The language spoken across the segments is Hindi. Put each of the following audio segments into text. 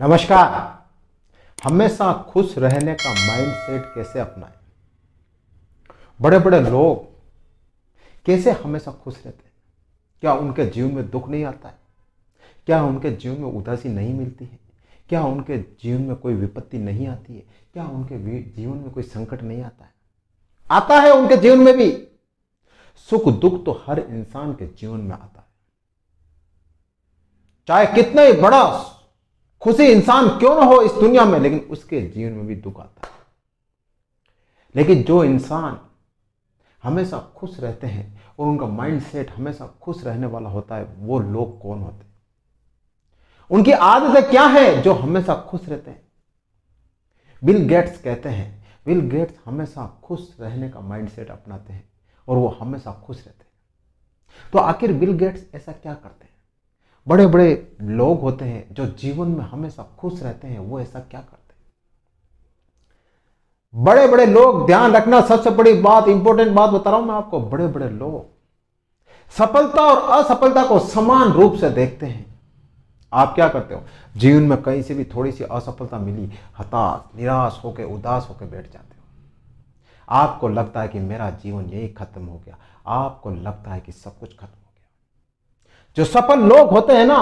नमस्कार हमेशा खुश रहने का माइंडसेट कैसे अपनाएं बड़े बड़े लोग कैसे हमेशा खुश रहते हैं क्या उनके जीवन में दुख नहीं आता है क्या उनके जीवन में उदासी नहीं मिलती है क्या उनके जीवन में कोई विपत्ति नहीं आती है क्या उनके जीवन में कोई संकट नहीं आता है आता है उनके जीवन में भी सुख दुख तो हर इंसान के जीवन में आता है चाहे कितना ही बड़ा खुशी इंसान क्यों ना हो इस दुनिया में लेकिन उसके जीवन में भी दुख आता है लेकिन जो इंसान हमेशा खुश रहते हैं और उनका माइंड सेट हमेशा खुश रहने वाला होता है वो लोग कौन होते हैं उनकी आदतें क्या है जो हमेशा खुश रहते हैं बिल गेट्स कहते हैं बिल गेट्स हमेशा खुश रहने का माइंडसेट अपनाते हैं और वो हमेशा खुश रहते हैं तो आखिर बिल गेट्स ऐसा क्या करते हैं बड़े बड़े लोग होते हैं जो जीवन में हमेशा खुश रहते हैं वो ऐसा क्या करते हैं बड़े बड़े लोग ध्यान रखना सबसे बड़ी बात इंपॉर्टेंट बात बता रहा हूं मैं आपको बड़े बड़े लोग सफलता और असफलता को समान रूप से देखते हैं आप क्या करते हो जीवन में कहीं से भी थोड़ी सी असफलता मिली हताश निराश होकर उदास होकर बैठ जाते हो आपको लगता है कि मेरा जीवन यही खत्म हो गया आपको लगता है कि सब कुछ खत्म जो सफल लोग होते हैं ना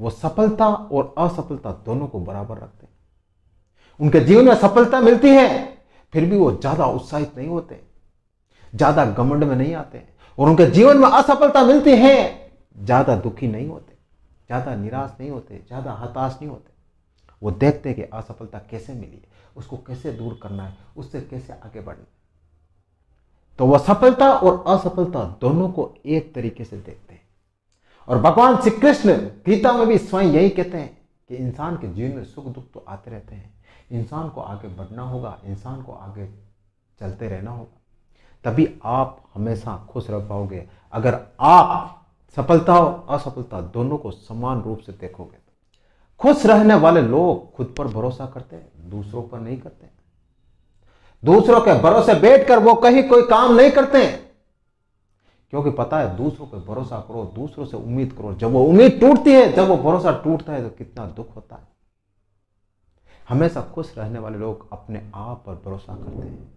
वो सफलता और असफलता दोनों को बराबर रखते हैं उनके जीवन में सफलता मिलती है फिर भी वो ज्यादा उत्साहित नहीं होते ज्यादा घमंड में नहीं आते और उनके जीवन में असफलता मिलती है ज्यादा दुखी नहीं होते ज्यादा निराश नहीं होते ज्यादा हताश नहीं होते वो देखते कि असफलता कैसे मिली है उसको कैसे दूर करना है उससे कैसे आगे बढ़ना है तो वह सफलता और असफलता दोनों को एक तरीके से देखते हैं और भगवान श्री कृष्ण गीता में भी स्वयं यही कहते हैं कि इंसान के जीवन में सुख दुख तो आते रहते हैं इंसान को आगे बढ़ना होगा इंसान को आगे चलते रहना होगा तभी आप हमेशा खुश रह पाओगे अगर आप सफलता और असफलता दोनों को समान रूप से देखोगे तो। खुश रहने वाले लोग खुद पर भरोसा करते हैं दूसरों पर नहीं करते दूसरों के भरोसे बैठकर वो कहीं कोई काम नहीं करते हैं क्योंकि पता है दूसरों पर भरोसा करो दूसरों से उम्मीद करो जब वो उम्मीद टूटती है जब वो भरोसा टूटता है तो कितना दुख होता है हमेशा खुश रहने वाले लोग अपने आप पर भरोसा करते हैं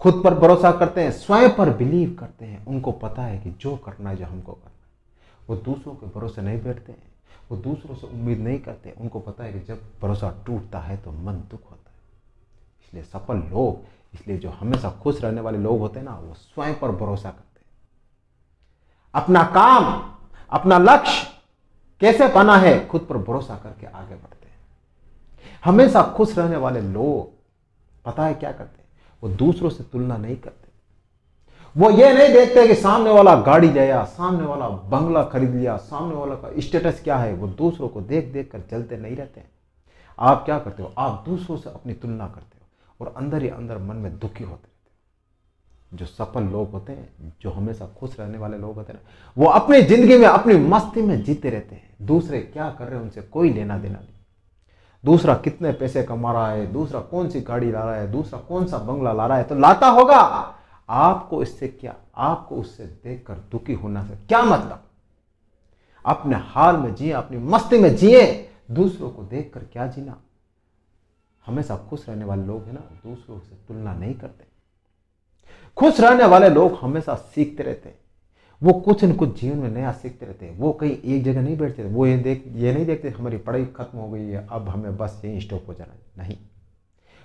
खुद पर भरोसा करते हैं स्वयं पर बिलीव करते हैं उनको पता है कि जो करना है जो हमको करना है वो दूसरों के भरोसे नहीं बैठते हैं वो दूसरों से उम्मीद नहीं करते उनको पता है कि जब भरोसा टूटता है तो मन दुख होता है इसलिए सफल लोग इसलिए जो हमेशा खुश रहने वाले लोग होते हैं ना वो स्वयं पर भरोसा करते अपना काम अपना लक्ष्य कैसे पाना है खुद पर भरोसा करके आगे बढ़ते हैं हमेशा खुश रहने वाले लोग पता है क्या करते हैं वो दूसरों से तुलना नहीं करते वो ये नहीं देखते कि सामने वाला गाड़ी लिया सामने वाला बंगला खरीद लिया सामने वाला का स्टेटस क्या है वो दूसरों को देख देख कर चलते नहीं रहते हैं आप क्या करते हो आप दूसरों से अपनी तुलना करते हो और अंदर ही अंदर मन में दुखी होते हो जो सफल लोग होते हैं जो हमेशा खुश रहने वाले लोग होते हैं ना वो अपनी जिंदगी में अपनी मस्ती में जीते रहते हैं दूसरे क्या कर रहे हैं उनसे कोई लेना देना नहीं दूसरा कितने पैसे कमा रहा है दूसरा कौन सी गाड़ी ला रहा है दूसरा कौन सा बंगला ला रहा है तो लाता होगा आपको इससे क्या आपको उससे देखकर दुखी होना से क्या मतलब अपने हाल में जिए अपनी मस्ती में जिए दूसरों को देखकर क्या जीना हमेशा खुश रहने वाले लोग हैं ना दूसरों से तुलना नहीं करते खुश रहने वाले लोग हमेशा सीखते रहते हैं वो कुछ न कुछ जीवन में नया सीखते रहते हैं वो कहीं एक जगह नहीं बैठते वो ये देख ये नहीं देखते हमारी पढ़ाई खत्म हो गई है अब हमें बस यहीं स्टॉप हो जाना नहीं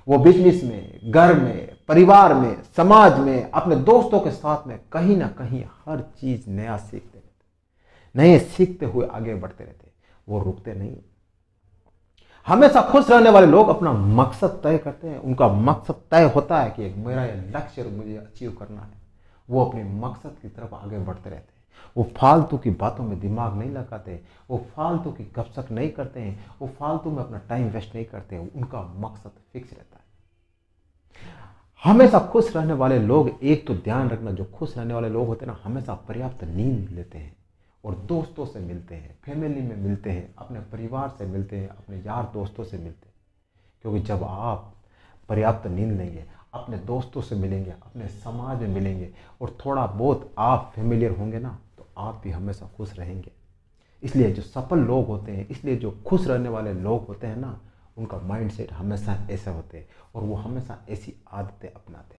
वो बिजनेस में घर में परिवार में समाज में अपने दोस्तों के साथ में कहीं ना कहीं हर चीज़ नया सीखते रहते नए सीखते हुए आगे बढ़ते रहते वो रुकते नहीं हमेशा खुश रहने वाले लोग अपना मकसद तय करते हैं उनका मकसद तय होता है कि मेरा यह लक्ष्य मुझे अचीव करना है वो अपने मकसद की तरफ आगे बढ़ते रहते हैं वो फालतू की बातों में दिमाग नहीं लगाते वो फालतू की गपशप नहीं करते हैं वो फालतू में अपना टाइम वेस्ट नहीं करते उनका मकसद फिक्स रहता है हमेशा खुश रहने वाले लोग एक तो ध्यान रखना जो खुश रहने वाले लोग होते हैं ना हमेशा पर्याप्त नींद लेते हैं और दोस्तों से मिलते हैं फैमिली में मिलते हैं अपने परिवार से मिलते हैं अपने यार दोस्तों से मिलते हैं क्योंकि जब आप पर्याप्त नींद लेंगे अपने दोस्तों से मिलेंगे अपने समाज में मिलेंगे और थोड़ा बहुत आप फेमिलियर होंगे ना तो आप भी हमेशा खुश रहेंगे इसलिए जो सफल लोग होते हैं इसलिए जो खुश रहने वाले लोग होते हैं ना उनका माइंडसेट हमेशा ऐसा होते हैं और वो हमेशा ऐसी आदतें अपनाते हैं